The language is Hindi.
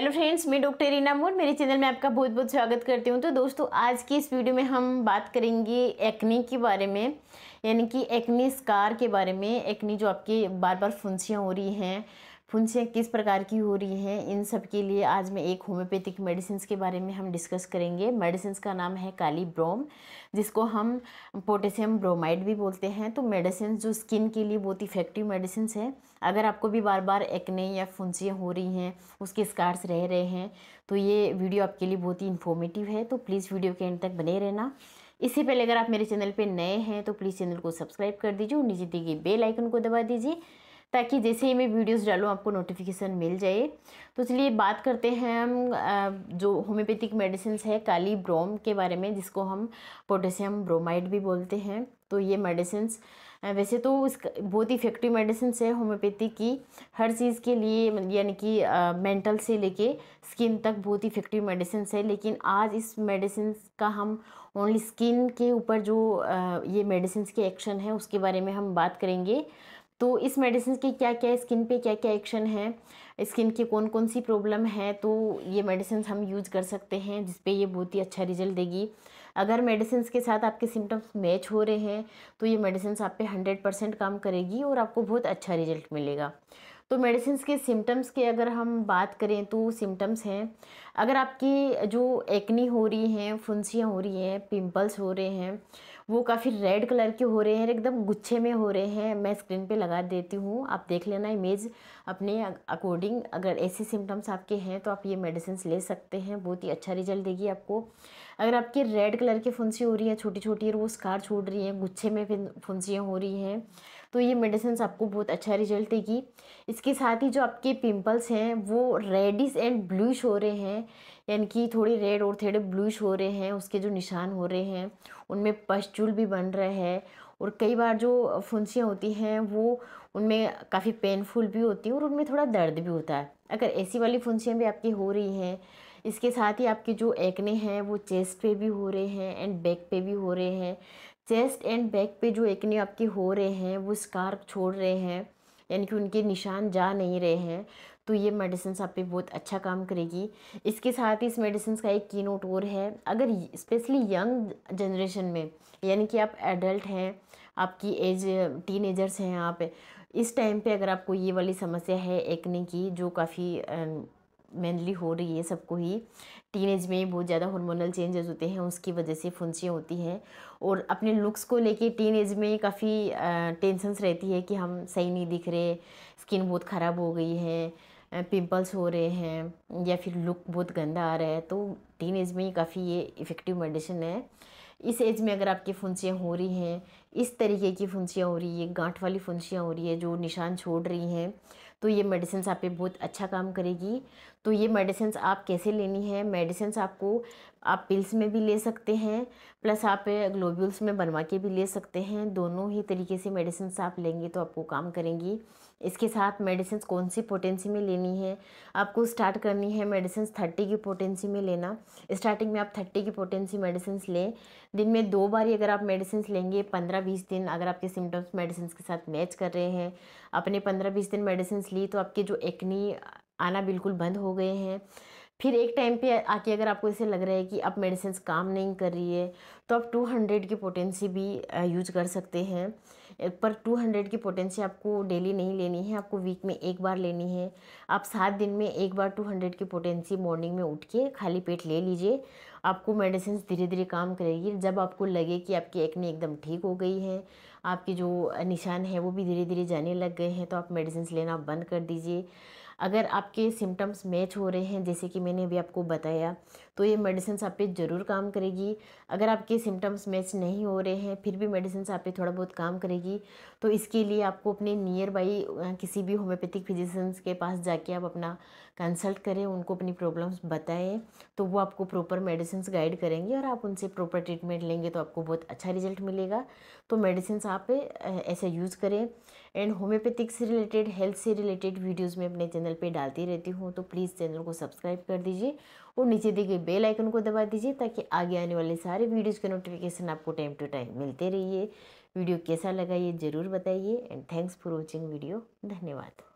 हेलो फ्रेंड्स मैं डॉक्टर रीना मोर मेरे चैनल में आपका बहुत बहुत स्वागत करती हूँ तो दोस्तों आज की इस वीडियो में हम बात करेंगे एक्ने के बारे में यानी कि एक्ने स्कार के बारे में एक्ने जो आपके बार बार फुंसियाँ हो रही हैं फुंसियाँ किस प्रकार की हो रही हैं इन सब के लिए आज मैं एक होम्योपैथिक मेडिसिन के बारे में हम डिस्कस करेंगे मेडिसिन का नाम है काली ब्रोम जिसको हम पोटेशियम ब्रोमाइड भी बोलते हैं तो मेडिसिन जो स्किन के लिए बहुत इफेक्टिव मेडिसिन है अगर आपको भी बार बार एक्ने या फुंसियाँ हो रही हैं उसके स्कार्स रह रहे हैं तो ये वीडियो आपके लिए बहुत ही इन्फॉर्मेटिव है तो प्लीज़ वीडियो के एंड तक बने रहना इससे पहले अगर आप मेरे चैनल पे नए हैं तो प्लीज़ चैनल को सब्सक्राइब कर दीजिए और नीचे दी गई बेल आइकन को दबा दीजिए ताकि जैसे ही मैं वीडियोस डालूँ आपको नोटिफिकेशन मिल जाए तो चलिए बात करते हैं हम जो होम्योपैथिक मेडिसिन है काली ब्रोम के बारे में जिसको हम पोटेशियम ब्रोमाइड भी बोलते हैं तो ये मेडिसिन वैसे तो इसका बहुत ही इफेक्टिव मेडिसिन है होम्योपैथी की हर चीज़ के लिए यानी कि मेंटल से लेके स्किन तक बहुत ही इफेक्टिव मेडिसिन है लेकिन आज इस मेडिसिन का हम ओनली स्किन के ऊपर जो आ, ये मेडिसिन के एक्शन है उसके बारे में हम बात करेंगे तो इस मेडिसिन के क्या क्या स्किन पे क्या क्या एक्शन है स्किन की कौन कौन सी प्रॉब्लम है तो ये मेडिसिन हम यूज कर सकते हैं जिस पे ये बहुत ही अच्छा रिजल्ट देगी अगर मेडिसिन के साथ आपके सिम्टम्स मैच हो रहे हैं तो ये मेडिसिन आप पे हंड्रेड परसेंट काम करेगी और आपको बहुत अच्छा रिजल्ट मिलेगा तो मेडिसिन के सिम्टम्स के अगर हम बात करें तो सिम्टम्स हैं अगर आपकी जो एक्नी हो रही हैं फुंसियाँ हो रही हैं पिंपल्स हो रहे हैं वो काफ़ी रेड कलर के हो रहे हैं एकदम गुच्छे में हो रहे हैं मैं स्क्रीन पे लगा देती हूँ आप देख लेना इमेज अपने अकॉर्डिंग अगर ऐसे सिम्टम्स आपके हैं तो आप ये मेडिसिन ले सकते हैं बहुत ही अच्छा रिजल्ट देगी आपको अगर आपकी रेड कलर की फुंसी हो रही है छोटी छोटी और वो स्कार छोड़ रही है गुच्छे में फुंसियाँ हो रही हैं तो ये मेडिसिन आपको बहुत अच्छा रिजल्ट देगी इसके साथ ही जो आपके पिम्पल्स हैं वो रेडिस एंड ब्लूश हो रहे हैं यानी कि थोड़ी रेड और थोड़े ब्लूश हो रहे हैं उसके जो निशान हो रहे हैं उनमें पश्चूल भी बन रहे हैं और कई बार जो फुंसियाँ होती हैं वो उनमें काफ़ी पेनफुल भी होती हैं और उनमें थोड़ा दर्द भी होता है अगर ऐसी वाली फुंसियाँ भी आपकी हो रही हैं इसके साथ ही आपके जो एक्ने हैं वो चेस्ट पे भी हो रहे हैं एंड बैक पे भी हो रहे हैं चेस्ट एंड बैक पे जो एक्ने आपके हो रहे हैं वो स्कार छोड़ रहे हैं यानी कि उनके निशान जा नहीं रहे हैं तो ये मेडिसिन आप पे बहुत अच्छा काम करेगी इसके साथ ही इस मेडिसिन का एक की नोट और है अगर स्पेशली यंग जनरेशन में यानी कि आप एडल्ट हैं आपकी एज टीन हैं आप इस टाइम पे अगर आपको ये वाली समस्या है एक्ने की जो काफ़ी मेनली हो रही है सबको ही टीनेज में बहुत ज़्यादा हार्मोनल चेंजेस होते हैं उसकी वजह से फुंसियाँ होती हैं और अपने लुक्स को लेके टीनेज में काफ़ी टेंशनस रहती है कि हम सही नहीं दिख रहे स्किन बहुत ख़राब हो गई है पिंपल्स हो रहे हैं या फिर लुक बहुत गंदा आ रहा है तो टीन एज में काफ़ी ये इफ़ेक्टिव मेडिसिन है इस एज में अगर आपकी फुंसियाँ हो रही हैं इस तरीके की फुंसियाँ हो रही है गांठ वाली फुंसियाँ हो रही है जो निशान छोड़ रही हैं तो ये मेडिसिन आप पे बहुत अच्छा काम करेगी तो ये मेडिसिन आप कैसे लेनी है मेडिसिन आपको आप पिल्स में भी ले सकते हैं प्लस आप ग्लोब्यूल्स में बनवा के भी ले सकते हैं दोनों ही तरीके से मेडिसिन आप लेंगे तो आपको काम करेंगी इसके साथ मेडिसिन कौन सी पोटेंसी में लेनी है आपको स्टार्ट करनी है मेडिसिन थर्टी की पोटेंसी में लेना स्टार्टिंग में आप थर्टी की पोटेंसी मेडिसिन लें दिन में दो बार अगर आप मेडिसिन लेंगे पंद्रह बीस दिन अगर आपके सिम्टम्स मेडिसिन के साथ मैच कर रहे हैं अपने पंद्रह बीस दिन मेडिसिन ली तो आपके जो एक्नी आना बिल्कुल बंद हो गए हैं फिर एक टाइम पे आके अगर आपको ऐसे लग रहा है कि अब मेडिसिन काम नहीं कर रही है तो आप 200 की पोटेंसी भी यूज कर सकते हैं पर 200 की पोटेंसी आपको डेली नहीं लेनी है आपको वीक में एक बार लेनी है आप सात दिन में एक बार 200 की पोटेंसी मॉर्निंग में उठ के खाली पेट ले लीजिए आपको मेडिसिन धीरे धीरे काम करेगी जब आपको लगे कि आपकी एक्ने एकदम ठीक हो गई है आपके जो निशान है वो भी धीरे धीरे जाने लग गए हैं तो आप मेडिसिन लेना बंद कर दीजिए अगर आपके सिम्टम्स मैच हो रहे हैं जैसे कि मैंने अभी आपको बताया तो ये मेडिसिन आप पे ज़रूर काम करेगी अगर आपके सिम्टम्स मैच नहीं हो रहे हैं फिर भी मेडिसिन आप पे थोड़ा बहुत काम करेगी तो इसके लिए आपको अपने नियर बाई किसी भी होम्योपैथिक फिजिशंस के पास जाके आप अपना कंसल्ट करें उनको अपनी प्रॉब्लम्स बताएं तो वो आपको प्रॉपर मेडिसिन गाइड करेंगे और आप उनसे प्रॉपर ट्रीटमेंट लेंगे तो आपको बहुत अच्छा रिजल्ट मिलेगा तो मेडिसिन आप ऐसे यूज़ करें एंड होम्योपैथिक से रिलेटेड हेल्थ से रिलेटेड वीडियोज़ मैं अपने चैनल पर डालती रहती हूँ तो प्लीज़ चैनल को सब्सक्राइब कर दीजिए और नीचे दी गई बेल आइकन को दबा दीजिए ताकि आगे आने वाले सारे वीडियोस के नोटिफिकेशन आपको टाइम टू टाइम मिलते रहिए वीडियो कैसा लगा ये ज़रूर बताइए and thanks for watching video धन्यवाद